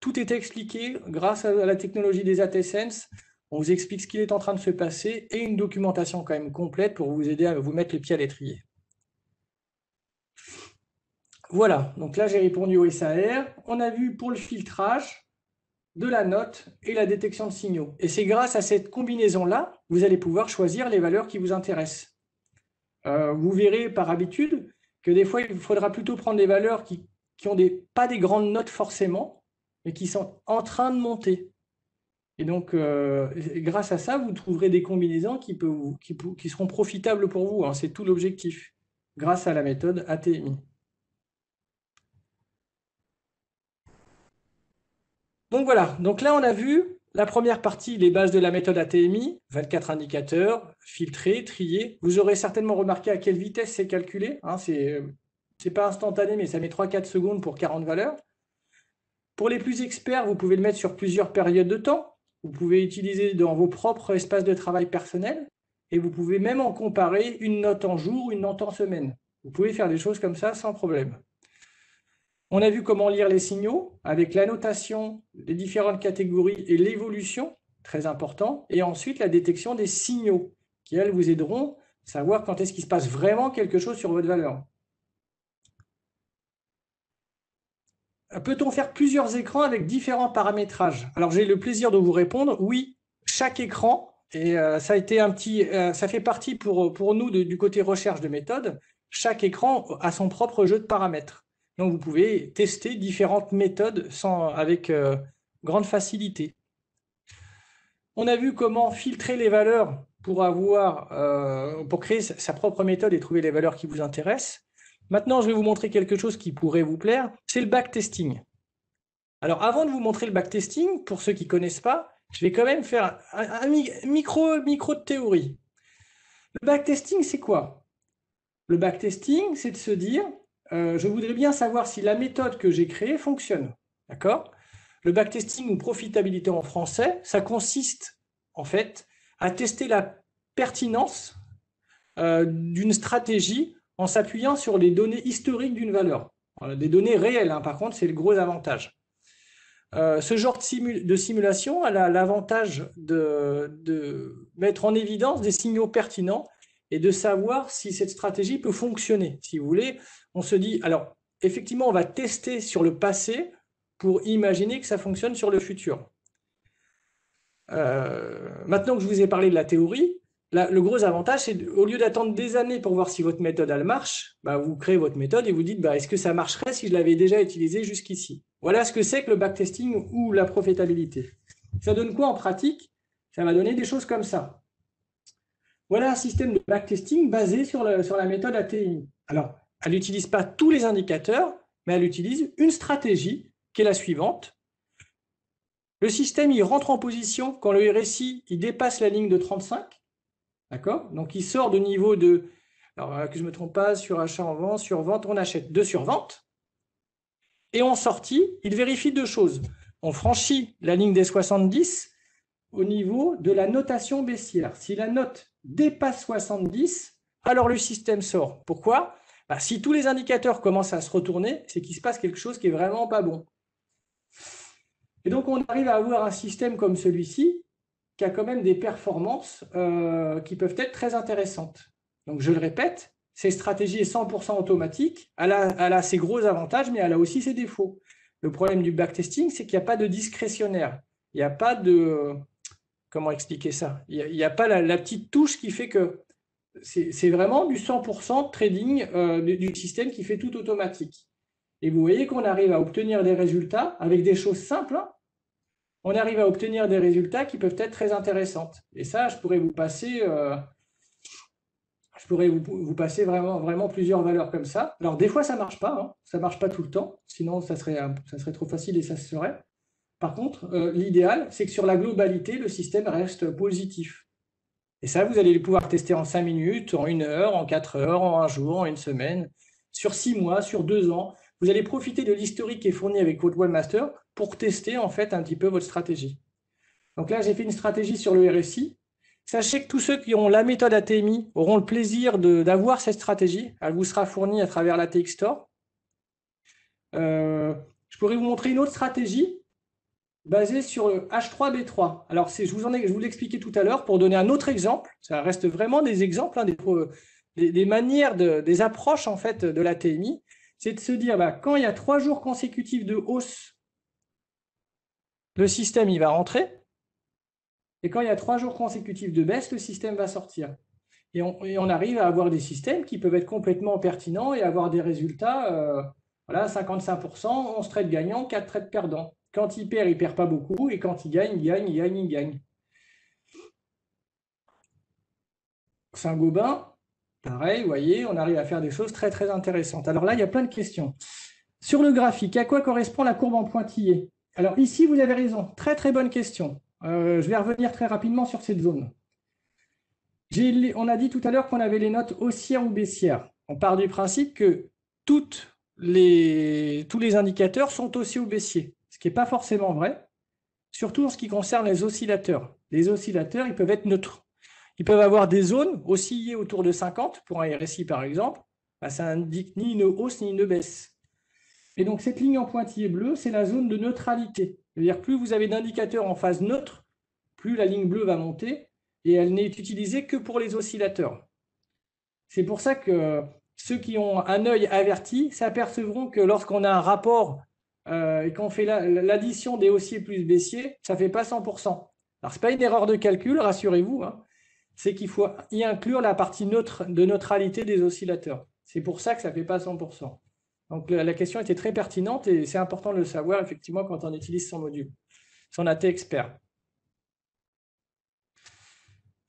tout est expliqué grâce à la technologie des ATSense. On vous explique ce qu'il est en train de se passer et une documentation quand même complète pour vous aider à vous mettre les pieds à l'étrier. Voilà, donc là j'ai répondu au SAR. On a vu pour le filtrage, de la note et la détection de signaux. Et c'est grâce à cette combinaison-là, vous allez pouvoir choisir les valeurs qui vous intéressent. Euh, vous verrez par habitude que des fois, il faudra plutôt prendre des valeurs qui n'ont des, pas des grandes notes forcément, mais qui sont en train de monter. Et donc, euh, grâce à ça, vous trouverez des combinaisons qui, peuvent, qui, qui seront profitables pour vous. Hein. c'est tout l'objectif, grâce à la méthode ATMI. Donc voilà, donc là on a vu la première partie, les bases de la méthode ATMI, 24 indicateurs, filtrés, triés. Vous aurez certainement remarqué à quelle vitesse c'est calculé. Ce hein. c'est n'est euh, pas instantané, mais ça met 3-4 secondes pour 40 valeurs. Pour les plus experts, vous pouvez le mettre sur plusieurs périodes de temps. Vous pouvez utiliser dans vos propres espaces de travail personnels. Et vous pouvez même en comparer une note en jour, une note en semaine. Vous pouvez faire des choses comme ça sans problème. On a vu comment lire les signaux avec l'annotation des différentes catégories et l'évolution, très important, et ensuite la détection des signaux qui, elles, vous aideront à savoir quand est-ce qu'il se passe vraiment quelque chose sur votre valeur. Peut-on faire plusieurs écrans avec différents paramétrages Alors, j'ai le plaisir de vous répondre, oui, chaque écran, et euh, ça a été un petit, euh, ça fait partie pour, pour nous du côté recherche de méthode, chaque écran a son propre jeu de paramètres. Donc vous pouvez tester différentes méthodes sans, avec euh, grande facilité. On a vu comment filtrer les valeurs pour, avoir, euh, pour créer sa propre méthode et trouver les valeurs qui vous intéressent. Maintenant, je vais vous montrer quelque chose qui pourrait vous plaire, c'est le backtesting. Alors avant de vous montrer le backtesting, pour ceux qui ne connaissent pas, je vais quand même faire un, micro, micro de théorie. Le backtesting, c'est quoi Le backtesting, c'est de se dire, euh, je voudrais bien savoir si la méthode que j'ai créée fonctionne. D'accord Le backtesting ou profitabilité en français, ça consiste en fait à tester la pertinence euh, d'une stratégie en s'appuyant sur les données historiques d'une valeur. des données réelles, hein. par contre, c'est le gros avantage. Euh, ce genre de, simulation a l'avantage de mettre en évidence des signaux pertinents et de savoir si cette stratégie peut fonctionner. Si vous voulez, on se dit, alors effectivement, on va tester sur le passé pour imaginer que ça fonctionne sur le futur. Euh, maintenant que je vous ai parlé de la théorie, le gros avantage, c'est au lieu d'attendre des années pour voir si votre méthode elle marche, bah, vous créez votre méthode et vous dites bah, est-ce que ça marcherait si je l'avais déjà utilisé jusqu'ici Voilà ce que c'est que le backtesting ou la profitabilité. Ça donne quoi en pratique Ça va donner des choses comme ça. Voilà un système de backtesting basé sur, sur la méthode ATI. Alors, elle n'utilise pas tous les indicateurs, mais elle utilise une stratégie qui est la suivante. Le système, il rentre en position quand le RSI, il dépasse la ligne de 35. D'accord Donc, il sort de niveau de, alors euh, que je ne me trompe pas, sur achat en vente, sur vente, on achète deux sur vente. Et en sortie, il vérifie deux choses. On franchit la ligne des 70 au niveau de la notation baissière. Si la note dépasse 70, alors le système sort. Pourquoi bah, si tous les indicateurs commencent à se retourner, c'est qu'il se passe quelque chose qui est vraiment pas bon. Et donc, on arrive à avoir un système comme celui-ci qui a quand même des performances euh, qui peuvent être très intéressantes. Donc, je le répète, cette stratégie est 100% automatique. Elle a, ses gros avantages, mais elle a aussi ses défauts. Le problème du backtesting, c'est qu'il n'y a pas de discrétionnaire. Il n'y a pas de... Comment expliquer ça Il n'y a, pas la petite touche qui fait que c'est vraiment du 100% trading euh, du système qui fait tout automatique. Et vous voyez qu'on arrive à obtenir des résultats avec des choses simples. Hein. on arrive à obtenir des résultats qui peuvent être très intéressants. Et ça, je pourrais vous passer, euh, je pourrais vous, passer vraiment, vraiment plusieurs valeurs comme ça. Alors, des fois, ça ne marche pas. Hein. ça ne marche pas tout le temps. Sinon, ça serait, euh, ça serait trop facile et ça se serait. Par contre, l'idéal, c'est que sur la globalité, le système reste positif. Et ça, vous allez pouvoir tester en cinq minutes, en une heure, en quatre heures, en un jour, en une semaine, sur six mois, sur deux ans. Vous allez profiter de l'historique qui est fourni avec votre webmaster pour tester en fait un petit peu votre stratégie. Donc là, j'ai fait une stratégie sur le RSI. Sachez que tous ceux qui ont la méthode ATMI auront le plaisir d'avoir cette stratégie. Elle vous sera fournie à travers l'ATX Store. Euh, je pourrais vous montrer une autre stratégie basé sur H3B3. Alors, je vous, en ai, l'expliquais tout à l'heure pour donner un autre exemple. Ça reste vraiment des exemples, hein, des, manières, des approches en fait de la TMI. C'est de se dire, bah, quand il y a trois jours consécutifs de hausse, le système il va rentrer. Et quand il y a trois jours consécutifs de baisse, le système va sortir. Et on, arrive à avoir des systèmes qui peuvent être complètement pertinents et avoir des résultats. Euh, voilà, 55%, 11 trades gagnants, 4 trades perdants. Quand il perd, il perd pas beaucoup. Et quand il gagne, il gagne, il gagne, il gagne. Saint-Gobain, pareil, vous voyez, on arrive à faire des choses très, très intéressantes. Alors là, il y a plein de questions. Sur le graphique, à quoi correspond la courbe en pointillé Alors ici, vous avez raison. Très, très bonne question. Euh, je vais revenir très rapidement sur cette zone. On a dit tout à l'heure qu'on avait les notes haussières ou baissières. On part du principe que les, tous les indicateurs sont haussiers ou baissiers qui n'est pas forcément vrai, surtout en ce qui concerne les oscillateurs. Les oscillateurs, ils peuvent être neutres. Ils peuvent avoir des zones oscillées autour de 50, pour un RSI par exemple, bah, ça n'indique ni une hausse ni une baisse. Et donc cette ligne en pointillé bleu, c'est la zone de neutralité. C'est-à-dire plus vous avez d'indicateurs en phase neutre, plus la ligne bleue va monter, et elle n'est utilisée que pour les oscillateurs. C'est pour ça que ceux qui ont un œil averti s'apercevront que lorsqu'on a un rapport euh, et quand on fait l'addition des haussiers plus baissiers, ça ne fait pas 100%. Alors, ce n'est pas une erreur de calcul, rassurez-vous. Hein. C'est qu'il faut y inclure la partie neutre de neutralité des oscillateurs. C'est pour ça que ça ne fait pas 100%. Donc, la, question était très pertinente et c'est important de le savoir, effectivement, quand on utilise son module, son AT expert.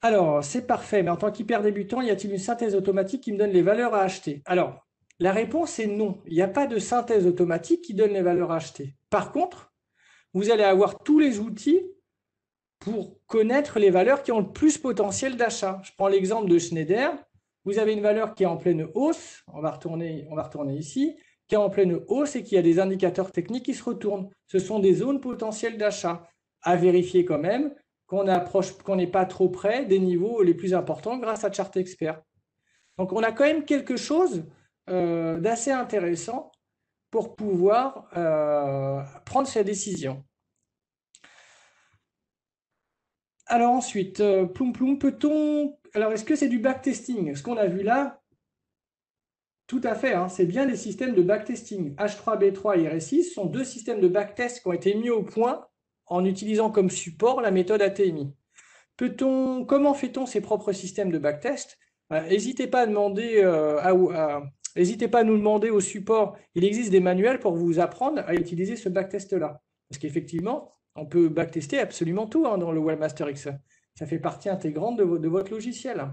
Alors, c'est parfait, mais en tant qu'hyper débutant, y a-t-il une synthèse automatique qui me donne les valeurs à acheter Alors, la réponse est non. Il n'y a pas de synthèse automatique qui donne les valeurs achetées. Par contre, vous allez avoir tous les outils pour connaître les valeurs qui ont le plus potentiel d'achat. Je prends l'exemple de Schneider. Vous avez une valeur qui est en pleine hausse, on va retourner, on va retourner ici, qui est en pleine hausse et qui a des indicateurs techniques qui se retournent. Ce sont des zones potentielles d'achat. À vérifier quand même qu'on n'est pas trop près des niveaux les plus importants grâce à Chart Expert. Donc on a quand même quelque chose euh, d'assez intéressant pour pouvoir euh, prendre sa décision. Alors ensuite, euh, ploum ploum, peut-on... Alors est-ce que c'est du backtesting Ce qu'on a vu là, tout à fait, hein, c'est bien des systèmes de backtesting. H3B3 et RS6 sont deux systèmes de backtest qui ont été mis au point en utilisant comme support la méthode ATMI. Peut-on, comment fait-on ses propres systèmes de backtest N'hésitez pas à demander à, N'hésitez pas à nous demander au support. Il existe des manuels pour vous apprendre à utiliser ce backtest-là. Parce qu'effectivement, on peut backtester absolument tout hein, dans le Webmaster X. Ça fait partie intégrante de, votre logiciel.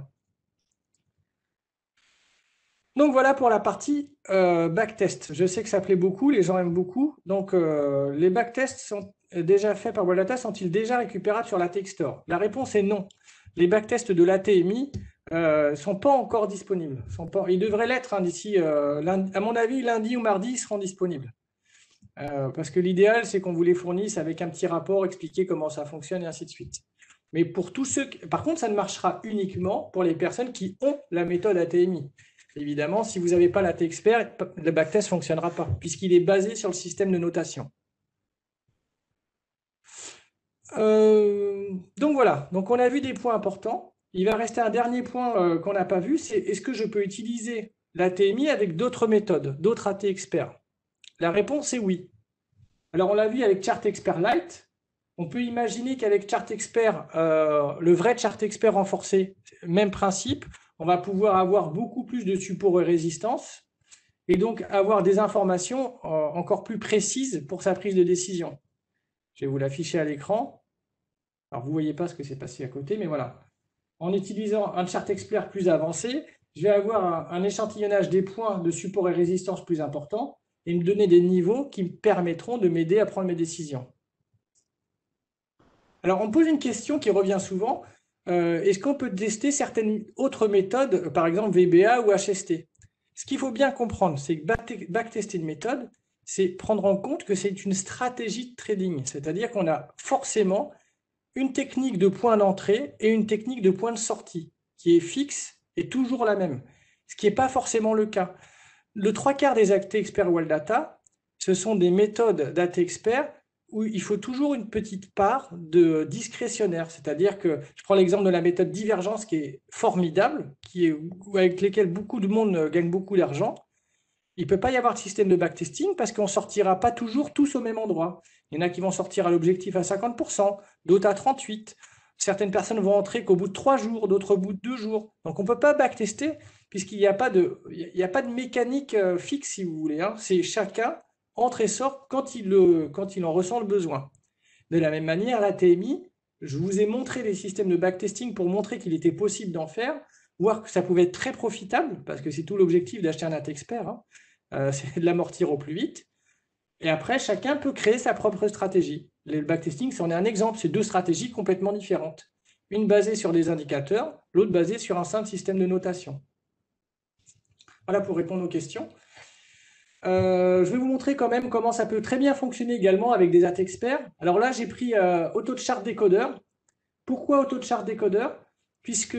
Donc voilà pour la partie euh, backtest. Je sais que ça plaît beaucoup, les gens aiment beaucoup. Donc euh, les backtests sont déjà faits par Webdata sont-ils déjà récupérables sur la Store La réponse est non. Les backtests de l'ATMI ne euh, sont pas encore disponibles. ils devraient l'être hein, d'ici, euh, à mon avis, lundi ou mardi, ils seront disponibles. Euh, parce que l'idéal, c'est qu'on vous les fournisse avec un petit rapport, expliquer comment ça fonctionne et ainsi de suite. Mais pour tous ceux, par contre, ça ne marchera uniquement pour les personnes qui ont la méthode ATMI. Évidemment, si vous n'avez pas la T-Expert, le backtest ne fonctionnera pas, puisqu'il est basé sur le système de notation. donc voilà, donc on a vu des points importants. Il va rester un dernier point euh, qu'on n'a pas vu, c'est est-ce que je peux utiliser l'ATMI avec d'autres méthodes, d'autres AT experts La réponse est oui. Alors on l'a vu avec Chart Expert Lite, on peut imaginer qu'avec Chart Expert, euh, le vrai Chart Expert renforcé, même principe, on va pouvoir avoir beaucoup plus de support et résistance et donc avoir des informations euh, encore plus précises pour sa prise de décision. Je vais vous l'afficher à l'écran. Alors vous ne voyez pas ce que c'est passé à côté, mais voilà en utilisant un chart expert plus avancé, je vais avoir un, échantillonnage des points de support et résistance plus important et me donner des niveaux qui me permettront de m'aider à prendre mes décisions. Alors, on me pose une question qui revient souvent. Euh, est-ce qu'on peut tester certaines autres méthodes, par exemple VBA ou HST Ce qu'il faut bien comprendre, c'est que backtester une méthode, c'est prendre en compte que c'est une stratégie de trading, c'est-à-dire qu'on a forcément une technique de point d'entrée et une technique de point de sortie, qui est fixe et toujours la même, ce qui n'est pas forcément le cas. Le trois quarts des actes experts Wall Data, ce sont des méthodes d'AT experts où il faut toujours une petite part de discrétionnaire. C'est-à-dire que je prends l'exemple de la méthode divergence qui est formidable, qui est, avec laquelle beaucoup de monde gagne beaucoup d'argent il ne peut pas y avoir de système de backtesting parce qu'on ne sortira pas toujours tous au même endroit. Il y en a qui vont sortir à l'objectif à 50%, d'autres à 38%. Certaines personnes vont entrer qu'au bout de 3 jours, d'autres au bout de 2 jours. Donc on ne peut pas backtester puisqu'il n'y a, pas de, a pas de mécanique euh, fixe, si vous voulez. Hein. C'est chacun entre et sort quand il, le, quand il en ressent le besoin. De la même manière, la TMI, je vous ai montré les systèmes de backtesting pour montrer qu'il était possible d'en faire, voir que ça pouvait être très profitable, parce que c'est tout l'objectif d'acheter un AT expert. Hein. Euh, c'est de l'amortir au plus vite. Et après, chacun peut créer sa propre stratégie. Le backtesting, c'en est un exemple. C'est deux stratégies complètement différentes. Une basée sur des indicateurs, l'autre basée sur un simple système de notation. Voilà pour répondre aux questions. Euh, je vais vous montrer quand même comment ça peut très bien fonctionner également avec des AT experts. Alors là, j'ai pris de euh, chart Décodeur. Pourquoi auto de chart Décodeur Puisque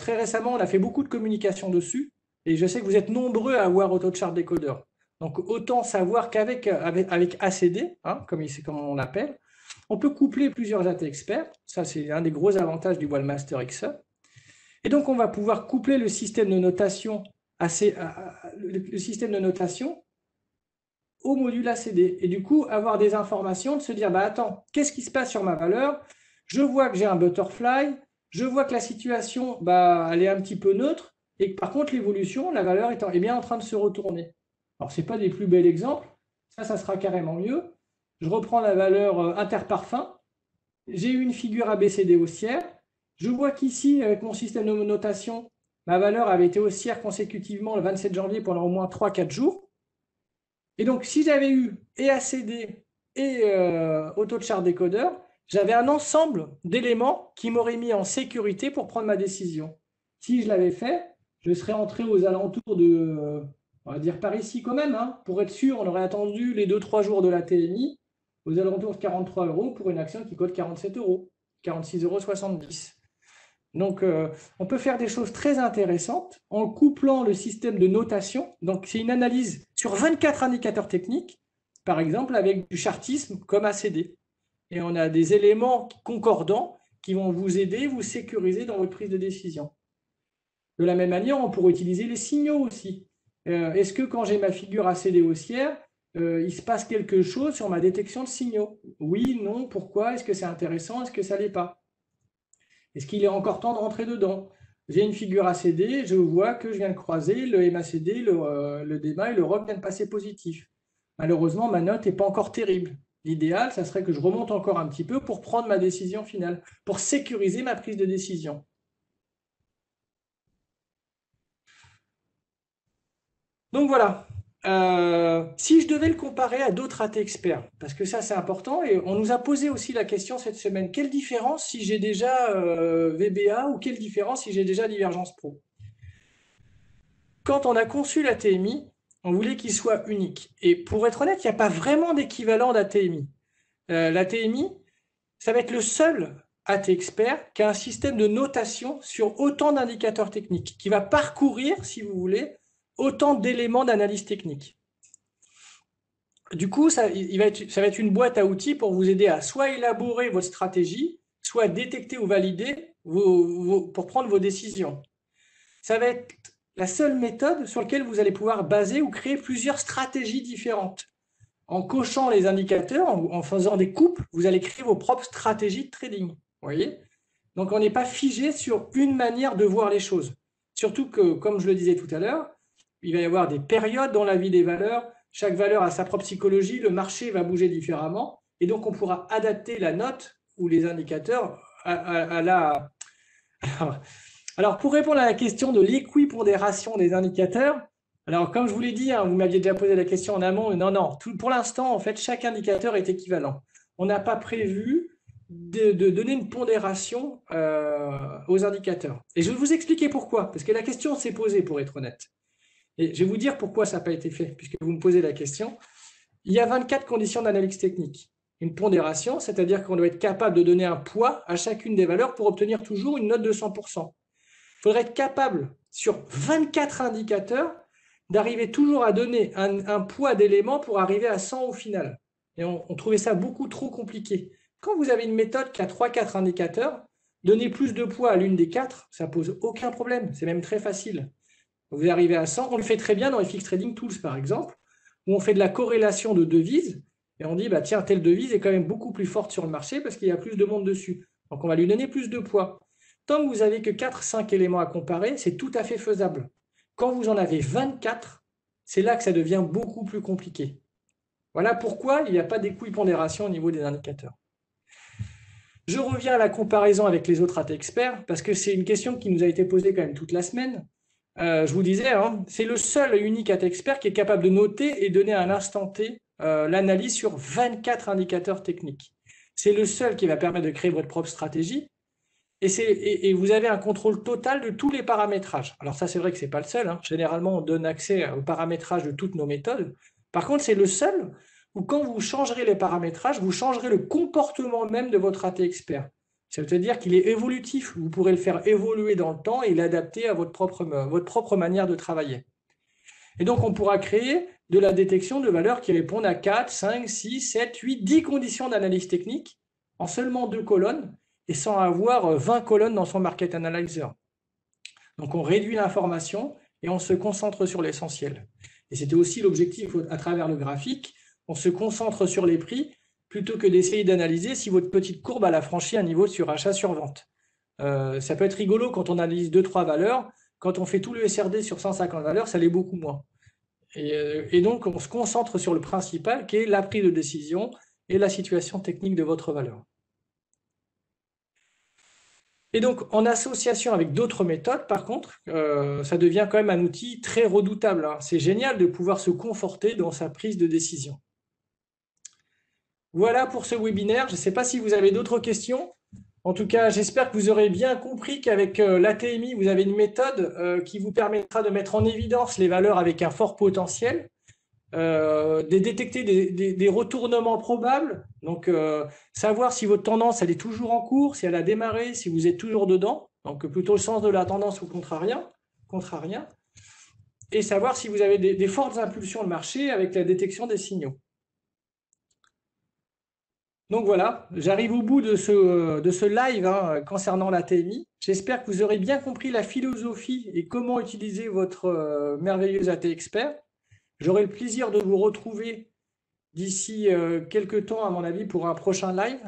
très récemment, on a fait beaucoup de communication dessus. Et je sais que vous êtes nombreux à avoir AutoChart Décodeur. Donc autant savoir qu'avec avec, ACD, hein, comme, il, comme on l'appelle, on peut coupler plusieurs AT experts. Ça, c'est un des gros avantages du Wallmaster XE. Et donc, on va pouvoir coupler le système de notation, le système de notation au module ACD. Et du coup, avoir des informations, de se dire, bah, attends, qu'est-ce qui se passe sur ma valeur Je vois que j'ai un butterfly, je vois que la situation, bah, elle est un petit peu neutre et que par contre l'évolution, la valeur est, eh bien en train de se retourner. Alors ce n'est pas des plus belles exemples, ça, ça sera carrément mieux. Je reprends la valeur euh, interparfum, j'ai eu une figure ABCD haussière, je vois qu'ici, avec mon système de notation, ma valeur avait été haussière consécutivement le 27 janvier pendant au moins 3-4 jours. Et donc, si j'avais eu et ACD et euh, auto décodeur, j'avais un ensemble d'éléments qui m'auraient mis en sécurité pour prendre ma décision. Si je l'avais fait, je serais entré aux alentours de, euh, on va dire par ici quand même, hein. pour être sûr, on aurait attendu les 2-3 jours de la TMI aux alentours de 43 euros pour une action qui coûte 47 euros, 46,70 euros. Donc, euh, on peut faire des choses très intéressantes en couplant le système de notation. Donc, c'est une analyse sur 24 indicateurs techniques, par exemple, avec du chartisme comme ACD. Et on a des éléments concordants qui vont vous aider, vous sécuriser dans votre prise de décision. De la même manière, on pourrait utiliser les signaux aussi. Euh, est-ce que quand j'ai ma figure ACD haussière, euh, il se passe quelque chose sur ma détection de signaux Oui, non, pourquoi Est-ce que c'est intéressant Est-ce que ça ne l'est pas Est-ce qu'il est encore temps de rentrer dedans J'ai une figure ACD, je vois que je viens de croiser le MACD, le, euh, débat et le ROC viennent de passer positif. Malheureusement, ma note n'est pas encore terrible. L'idéal, ça serait que je remonte encore un petit peu pour prendre ma décision finale, pour sécuriser ma prise de décision. Donc voilà. Euh, si je devais le comparer à d'autres AT experts, parce que ça c'est important, et on nous a posé aussi la question cette semaine, quelle différence si j'ai déjà euh, VBA ou quelle différence si j'ai déjà Divergence Pro Quand on a conçu l'ATMI, on voulait qu'il soit unique. Et pour être honnête, il n'y a pas vraiment d'équivalent d'ATMI. Euh, L'ATMI, ça va être le seul AT expert qui a un système de notation sur autant d'indicateurs techniques, qui va parcourir, si vous voulez, autant d'éléments d'analyse technique. Du coup, ça, va être, une boîte à outils pour vous aider à soit élaborer votre stratégie, soit détecter ou valider vos, pour prendre vos décisions. Ça va être la seule méthode sur laquelle vous allez pouvoir baser ou créer plusieurs stratégies différentes. En cochant les indicateurs, en, en faisant des couples, vous allez créer vos propres stratégies de trading. voyez Donc, on n'est pas figé sur une manière de voir les choses. Surtout que, comme je le disais tout à l'heure, il va y avoir des périodes dans la vie des valeurs. Chaque valeur a sa propre psychologie. Le marché va bouger différemment. Et donc, on pourra adapter la note ou les indicateurs à, la... Alors, pour répondre à la question de l'équipondération des indicateurs, alors comme je vous l'ai dit, hein, vous m'aviez déjà posé la question en amont, non, non, pour l'instant, en fait, chaque indicateur est équivalent. On n'a pas prévu de, donner une pondération euh, aux indicateurs. Et je vais vous expliquer pourquoi, parce que la question s'est posée, pour être honnête. Et je vais vous dire pourquoi ça n'a pas été fait, puisque vous me posez la question. Il y a 24 conditions d'analyse technique. Une pondération, c'est-à-dire qu'on doit être capable de donner un poids à chacune des valeurs pour obtenir toujours une note de 100%. Il faudrait être capable, sur 24 indicateurs, d'arriver toujours à donner un, poids d'éléments pour arriver à 100 au final. Et on, trouvait ça beaucoup trop compliqué. Quand vous avez une méthode qui a 3-4 indicateurs, donner plus de poids à l'une des quatre, ça pose aucun problème. C'est même très facile. Vous arrivez à 100, on le fait très bien dans FX Trading Tools par exemple, où on fait de la corrélation de devises et on dit bah, tiens, telle devise est quand même beaucoup plus forte sur le marché parce qu'il y a plus de monde dessus. Donc on va lui donner plus de poids. Tant que vous n'avez que 4-5 éléments à comparer, c'est tout à fait faisable. Quand vous en avez 24, c'est là que ça devient beaucoup plus compliqué. Voilà pourquoi il n'y a pas pondération au niveau des indicateurs. Je reviens à la comparaison avec les autres AT experts parce que c'est une question qui nous a été posée quand même toute la semaine. Euh, je vous disais, hein, c'est le seul unique at expert qui est capable de noter et donner à un instant T euh, l'analyse sur 24 indicateurs techniques. C'est le seul qui va permettre de créer votre propre stratégie. Et, vous avez un contrôle total de tous les paramétrages. Alors ça, c'est vrai que ce n'est pas le seul. Hein. Généralement, on donne accès aux paramétrages de toutes nos méthodes. Par contre, c'est le seul où quand vous changerez les paramétrages, vous changerez le comportement même de votre AT expert cest à dire qu'il est évolutif. Vous pourrez le faire évoluer dans le temps et l'adapter à votre propre, euh, votre propre manière de travailler. Et donc, on pourra créer de la détection de valeurs qui répondent à 4, 5, 6, 7, 8, 10 conditions d'analyse technique en seulement deux colonnes et sans avoir 20 euh, colonnes dans son market analyzer. Donc, on réduit l'information et on se concentre sur l'essentiel. Et c'était aussi l'objectif à travers le graphique. On se concentre sur les prix plutôt que d'essayer d'analyser si votre petite courbe a franchi un niveau sur achat sur vente. Euh, ça peut être rigolo quand on analyse 2-3 valeurs. Quand on fait tout le SRD sur 150 valeurs, ça l'est beaucoup moins. Euh, et, donc, on se concentre sur le principal qui est la prise de décision et la situation technique de votre valeur. Et donc, en association avec d'autres méthodes, par contre, euh, ça devient quand même un outil très redoutable. Hein. C'est génial de pouvoir se conforter dans sa prise de décision. Voilà pour ce webinaire. Je ne sais pas si vous avez d'autres questions. En tout cas, j'espère que vous aurez bien compris qu'avec euh, l'ATMI, vous avez une méthode euh, qui vous permettra de mettre en évidence les valeurs avec un fort potentiel, euh, de détecter des, retournements probables, donc savoir si votre tendance elle est toujours en cours, si elle a démarré, si vous êtes toujours dedans, donc plutôt le sens de la tendance ou contrarien, rien, et savoir si vous avez des fortes impulsions de marché avec la détection des signaux. Donc voilà, j'arrive au bout de ce, de ce live hein, concernant l'ATMI. J'espère que vous aurez bien compris la philosophie et comment utiliser votre euh, merveilleuse merveilleux AT Expert. J'aurai le plaisir de vous retrouver d'ici euh, quelques temps, à mon avis, pour un prochain live.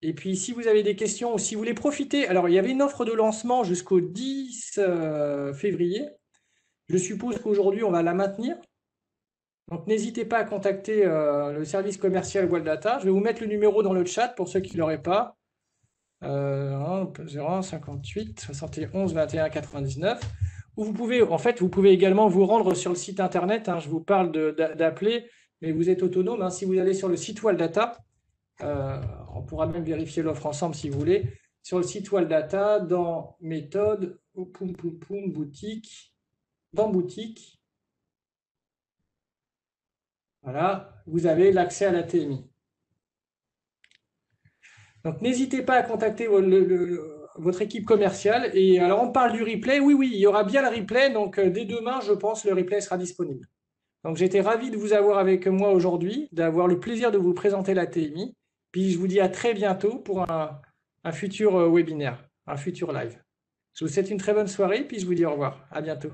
Et puis, si vous avez des questions ou si vous voulez profiter, alors il y avait une offre de lancement jusqu'au 10 euh, février. Je suppose qu'aujourd'hui, on va la maintenir. Donc n'hésitez pas à contacter euh, le service commercial Wildata. Je vais vous mettre le numéro dans le chat pour ceux qui ne l'auraient pas. 01 58 71 21 99. Ou vous pouvez, en fait, vous pouvez également vous rendre sur le site internet. Hein. je vous parle d'appeler, mais vous êtes autonome. Hein. si vous allez sur le site Wildata, euh, on pourra même vérifier l'offre ensemble si vous voulez. Sur le site Wildata, dans méthode, poum, poum, poum, boutique, dans boutique, voilà, vous avez l'accès à la TMI. Donc, n'hésitez pas à contacter votre équipe commerciale. Et alors, on parle du replay. Oui, oui, il y aura bien le replay. Donc, euh, dès demain, je pense, le replay sera disponible. Donc, j'étais ravi de vous avoir avec moi aujourd'hui, d'avoir le plaisir de vous présenter la TMI. Puis, je vous dis à très bientôt pour un, un futur euh, webinaire, un futur live. Je vous souhaite une très bonne soirée, puis je vous dis au revoir. À bientôt.